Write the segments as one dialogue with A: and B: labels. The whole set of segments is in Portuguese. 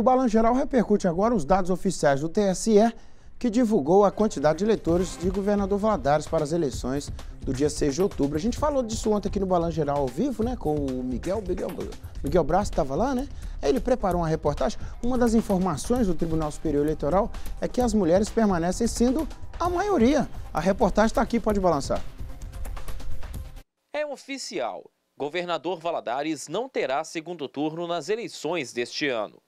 A: O Balanço Geral repercute agora os dados oficiais do TSE, que divulgou a quantidade de eleitores de governador Valadares para as eleições do dia 6 de outubro. A gente falou disso ontem aqui no Balanço Geral ao vivo, né, com o Miguel, Miguel, Miguel Brás, que estava lá, né? Ele preparou uma reportagem. Uma das informações do Tribunal Superior Eleitoral é que as mulheres permanecem sendo a maioria. A reportagem está aqui, pode balançar.
B: É oficial. Governador Valadares não terá segundo turno nas eleições deste ano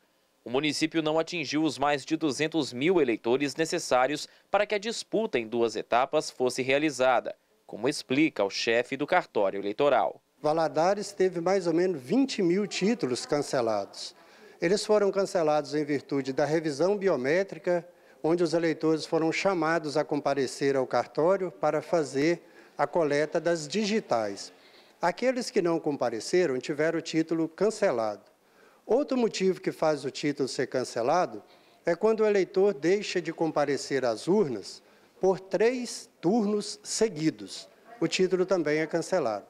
B: o município não atingiu os mais de 200 mil eleitores necessários para que a disputa em duas etapas fosse realizada, como explica o chefe do cartório eleitoral.
C: Valadares teve mais ou menos 20 mil títulos cancelados. Eles foram cancelados em virtude da revisão biométrica, onde os eleitores foram chamados a comparecer ao cartório para fazer a coleta das digitais. Aqueles que não compareceram tiveram o título cancelado. Outro motivo que faz o título ser cancelado é quando o eleitor deixa de comparecer às urnas por três turnos seguidos. O título também é cancelado.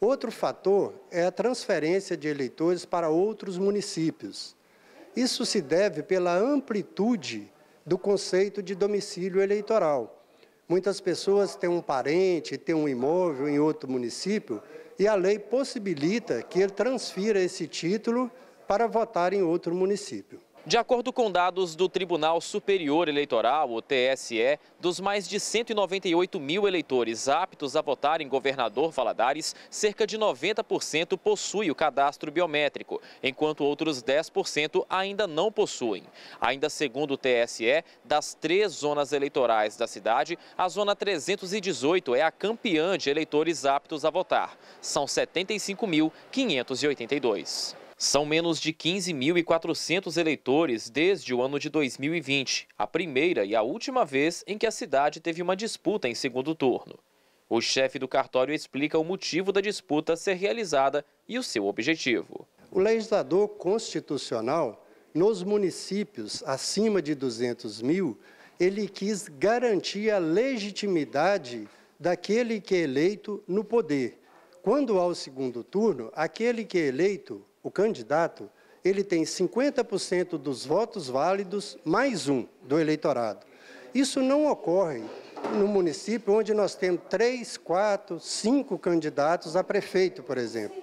C: Outro fator é a transferência de eleitores para outros municípios. Isso se deve pela amplitude do conceito de domicílio eleitoral. Muitas pessoas têm um parente, têm um imóvel em outro município e a lei possibilita que ele transfira esse título para votar em outro
B: município. De acordo com dados do Tribunal Superior Eleitoral, o TSE, dos mais de 198 mil eleitores aptos a votar em governador Valadares, cerca de 90% possui o cadastro biométrico, enquanto outros 10% ainda não possuem. Ainda segundo o TSE, das três zonas eleitorais da cidade, a zona 318 é a campeã de eleitores aptos a votar. São 75.582. São menos de 15.400 eleitores desde o ano de 2020, a primeira e a última vez em que a cidade teve uma disputa em segundo turno. O chefe do cartório explica o motivo da disputa ser realizada e o seu objetivo.
C: O legislador constitucional, nos municípios acima de 200 mil, ele quis garantir a legitimidade daquele que é eleito no poder. Quando há o segundo turno, aquele que é eleito o candidato, ele tem 50% dos votos válidos mais um do eleitorado. Isso não ocorre no município onde nós temos três, quatro, cinco candidatos a prefeito, por exemplo.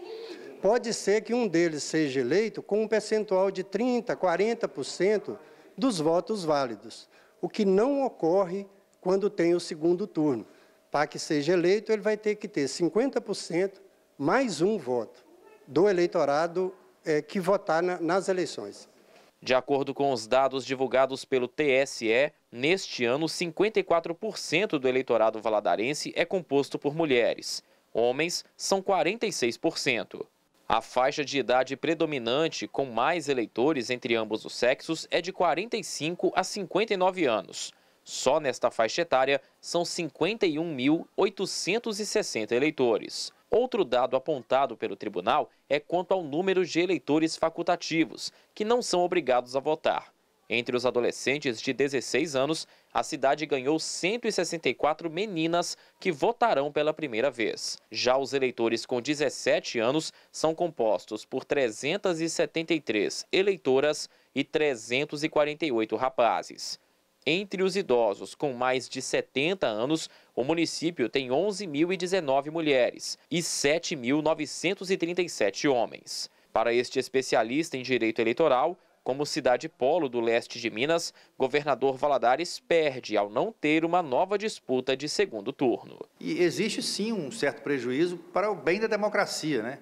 C: Pode ser que um deles seja eleito com um percentual de 30%, 40% dos votos válidos, o que não ocorre quando tem o segundo turno. Para que seja eleito, ele vai ter que ter 50% mais um voto do eleitorado é, que votar na, nas eleições.
B: De acordo com os dados divulgados pelo TSE, neste ano 54% do eleitorado valadarense é composto por mulheres. Homens são 46%. A faixa de idade predominante com mais eleitores entre ambos os sexos é de 45 a 59 anos. Só nesta faixa etária são 51.860 eleitores. Outro dado apontado pelo tribunal é quanto ao número de eleitores facultativos, que não são obrigados a votar. Entre os adolescentes de 16 anos, a cidade ganhou 164 meninas que votarão pela primeira vez. Já os eleitores com 17 anos são compostos por 373 eleitoras e 348 rapazes. Entre os idosos com mais de 70 anos, o município tem 11.019 mulheres e 7.937 homens. Para este especialista em direito eleitoral, como cidade polo do leste de Minas, governador Valadares perde ao não ter uma nova disputa de segundo turno.
D: E existe sim um certo prejuízo para o bem da democracia. Né?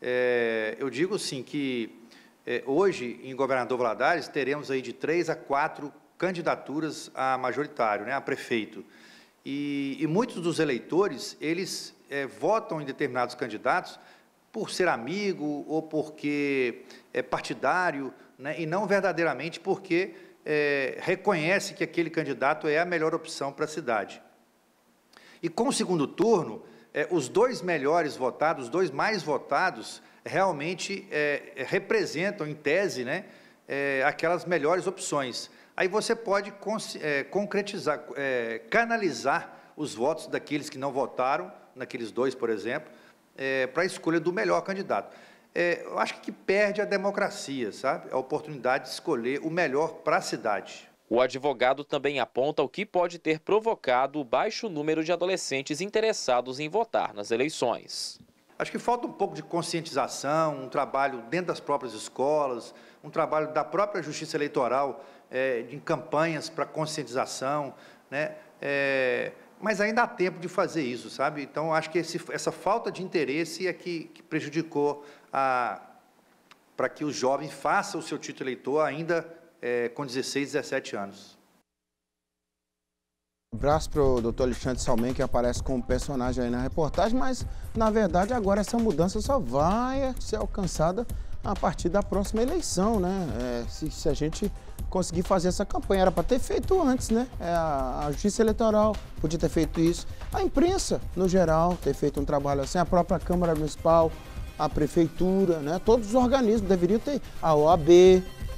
D: É, eu digo sim que é, hoje, em governador Valadares, teremos aí de três a quatro candidaturas a majoritário, né, a prefeito. E, e muitos dos eleitores, eles é, votam em determinados candidatos por ser amigo ou porque é partidário, né, e não verdadeiramente porque é, reconhece que aquele candidato é a melhor opção para a cidade. E com o segundo turno, é, os dois melhores votados, os dois mais votados, realmente é, representam, em tese, né, é, aquelas melhores opções. Aí você pode é, concretizar, é, canalizar os votos daqueles que não votaram, naqueles dois, por exemplo, é, para a escolha do melhor candidato. É, eu acho que perde a democracia, sabe? A oportunidade de
B: escolher o melhor para a cidade. O advogado também aponta o que pode ter provocado o baixo número de adolescentes interessados em votar nas eleições. Acho que
D: falta um pouco de conscientização, um trabalho dentro das próprias escolas, um trabalho da própria Justiça Eleitoral, é, campanhas para conscientização, né? É, mas ainda há tempo de fazer isso, sabe? Então, acho que esse, essa falta de interesse é que, que prejudicou para que o jovem faça o seu título eleitor ainda é, com 16, 17 anos.
A: Um abraço para o doutor Alexandre Salmen, que aparece como personagem aí na reportagem, mas, na verdade, agora essa mudança só vai ser alcançada a partir da próxima eleição, né? É, se, se, a gente conseguir fazer essa campanha. Era para ter feito antes, né? É, a, Justiça Eleitoral podia ter feito isso. A imprensa, no geral, ter feito um trabalho assim. A própria Câmara Municipal, a Prefeitura, né? Todos os organismos deveriam ter. A OAB,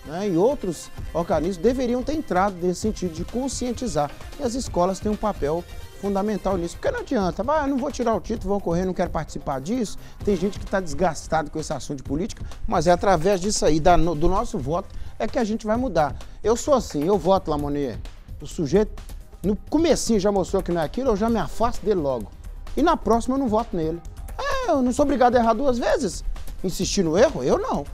A: né, e outros organismos deveriam ter entrado nesse sentido de conscientizar. E as escolas têm um papel fundamental nisso, porque não adianta, ah, não vou tirar o título, vou correr, não quero participar disso. Tem gente que está desgastado com esse assunto de política, mas é através disso aí, da, do nosso voto, é que a gente vai mudar. Eu sou assim, eu voto, Lamonier. O sujeito, no comecinho já mostrou que não é aquilo, eu já me afasto dele logo. E na próxima eu não voto nele. Ah, eu não sou obrigado a errar duas vezes insistir no erro? Eu não.